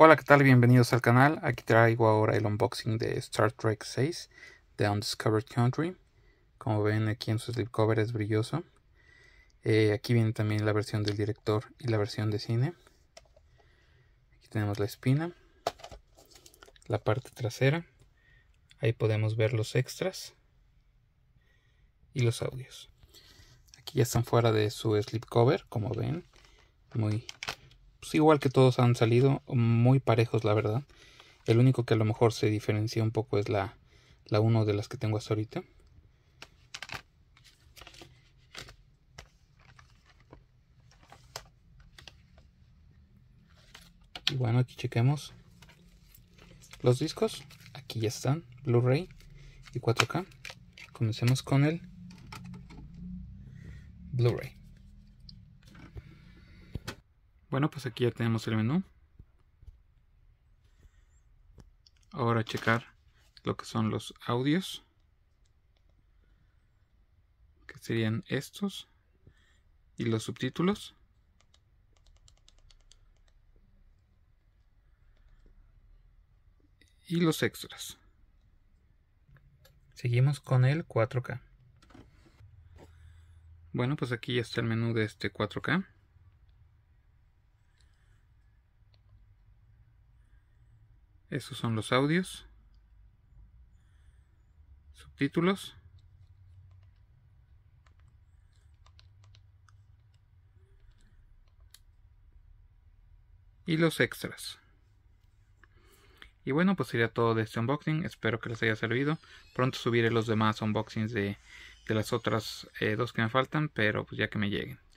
Hola, ¿qué tal? Bienvenidos al canal. Aquí traigo ahora el unboxing de Star Trek 6 The Undiscovered Country. Como ven aquí en su slipcover es brilloso. Eh, aquí viene también la versión del director y la versión de cine. Aquí tenemos la espina, la parte trasera. Ahí podemos ver los extras y los audios. Aquí ya están fuera de su slipcover, como ven. Muy pues, igual que todos han salido, muy parejos la verdad. El único que a lo mejor se diferencia un poco es la, la 1 de las que tengo hasta ahorita. Y bueno, aquí chequemos los discos. Aquí ya están, Blu-ray y 4K. Comencemos con el Blu-ray. Bueno, pues aquí ya tenemos el menú. Ahora checar lo que son los audios. Que serían estos. Y los subtítulos. Y los extras. Seguimos con el 4K. Bueno, pues aquí ya está el menú de este 4K. Esos son los audios. Subtítulos. Y los extras. Y bueno, pues sería todo de este unboxing. Espero que les haya servido. Pronto subiré los demás unboxings de, de las otras eh, dos que me faltan, pero pues ya que me lleguen.